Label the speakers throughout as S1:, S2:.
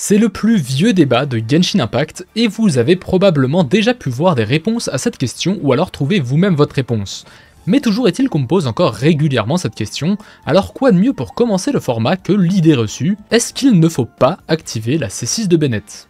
S1: C'est le plus vieux débat de Genshin Impact et vous avez probablement déjà pu voir des réponses à cette question ou alors trouver vous-même votre réponse. Mais toujours est-il qu'on me pose encore régulièrement cette question, alors quoi de mieux pour commencer le format que l'idée reçue Est-ce qu'il ne faut pas activer la C6 de Bennett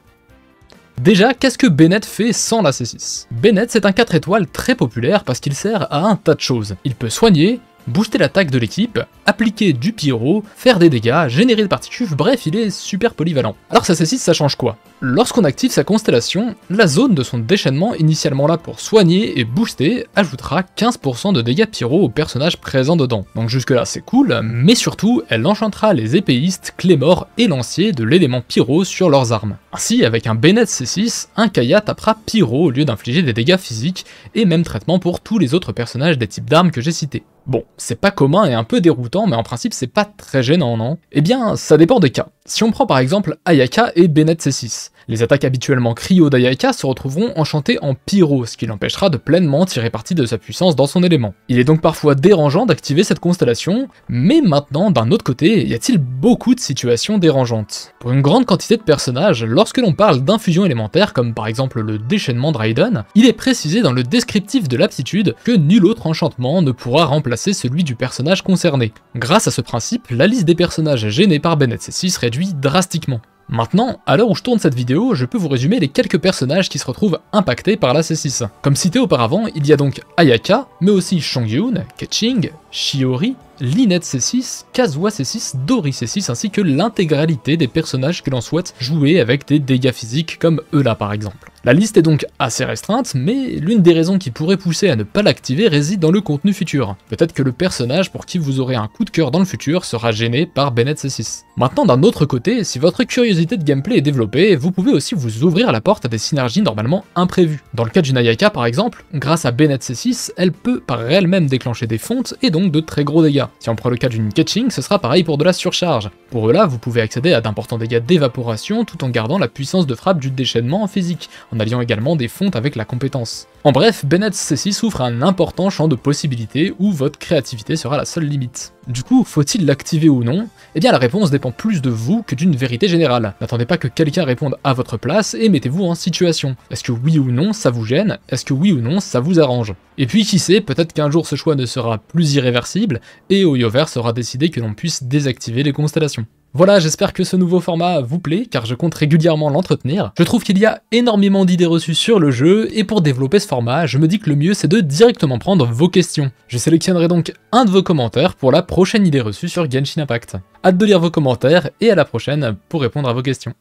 S1: Déjà, qu'est-ce que Bennett fait sans la C6 Bennett, c'est un 4 étoiles très populaire parce qu'il sert à un tas de choses. Il peut soigner, booster l'attaque de l'équipe, appliquer du pyro, faire des dégâts, générer des particules, bref il est super polyvalent. Alors ça C6 ça change quoi Lorsqu'on active sa constellation, la zone de son déchaînement initialement là pour soigner et booster ajoutera 15% de dégâts pyro au personnages présents dedans. Donc jusque là c'est cool, mais surtout elle enchantera les épéistes, clémores et lanciers de l'élément pyro sur leurs armes. Ainsi avec un Bennett C6, un Kaya tapera pyro au lieu d'infliger des dégâts physiques et même traitement pour tous les autres personnages des types d'armes que j'ai cités. Bon, c'est pas commun et un peu déroutant, mais en principe c'est pas très gênant, non Eh bien, ça dépend des cas. Si on prend par exemple Ayaka et Bennett C6, les attaques habituellement cryo d'Ayaka se retrouveront enchantées en pyro, ce qui l'empêchera de pleinement tirer parti de sa puissance dans son élément. Il est donc parfois dérangeant d'activer cette constellation, mais maintenant, d'un autre côté, y a-t-il beaucoup de situations dérangeantes Pour une grande quantité de personnages, lorsque l'on parle d'infusion élémentaire, comme par exemple le déchaînement de Raiden, il est précisé dans le descriptif de l'aptitude que nul autre enchantement ne pourra remplacer c'est celui du personnage concerné. Grâce à ce principe, la liste des personnages gênés par Bennett C6 réduit drastiquement. Maintenant, à l'heure où je tourne cette vidéo, je peux vous résumer les quelques personnages qui se retrouvent impactés par la C6. Comme cité auparavant, il y a donc Ayaka, mais aussi Shongyun, Keqing, Shiori, Linette C6, Kazuha C6, Dori C6 ainsi que l'intégralité des personnages que l'on souhaite jouer avec des dégâts physiques comme Eula par exemple. La liste est donc assez restreinte, mais l'une des raisons qui pourrait pousser à ne pas l'activer réside dans le contenu futur. Peut-être que le personnage pour qui vous aurez un coup de cœur dans le futur sera gêné par Bennett C6. Maintenant d'un autre côté, si votre curiosité de gameplay est développée vous pouvez aussi vous ouvrir la porte à des synergies normalement imprévues. Dans le cas d'une Ayaka par exemple, grâce à Bennett C6, elle peut par elle-même déclencher des fontes et donc de très gros dégâts. Si on prend le cas d'une Catching, ce sera pareil pour de la surcharge. Pour eux-là, vous pouvez accéder à d'importants dégâts d'évaporation tout en gardant la puissance de frappe du déchaînement en physique, en alliant également des fontes avec la compétence. En bref, Bennett C6 ouvre un important champ de possibilités où votre créativité sera la seule limite. Du coup, faut-il l'activer ou non Eh bien la réponse dépend plus de vous que d'une vérité générale. N'attendez pas que quelqu'un réponde à votre place et mettez-vous en situation. Est-ce que oui ou non ça vous gêne Est-ce que oui ou non ça vous arrange Et puis qui sait, peut-être qu'un jour ce choix ne sera plus irréversible et yover sera décidé que l'on puisse désactiver les constellations. Voilà, j'espère que ce nouveau format vous plaît, car je compte régulièrement l'entretenir. Je trouve qu'il y a énormément d'idées reçues sur le jeu, et pour développer ce format, je me dis que le mieux c'est de directement prendre vos questions. Je sélectionnerai donc un de vos commentaires pour la prochaine idée reçue sur Genshin Impact. Hâte de lire vos commentaires, et à la prochaine pour répondre à vos questions.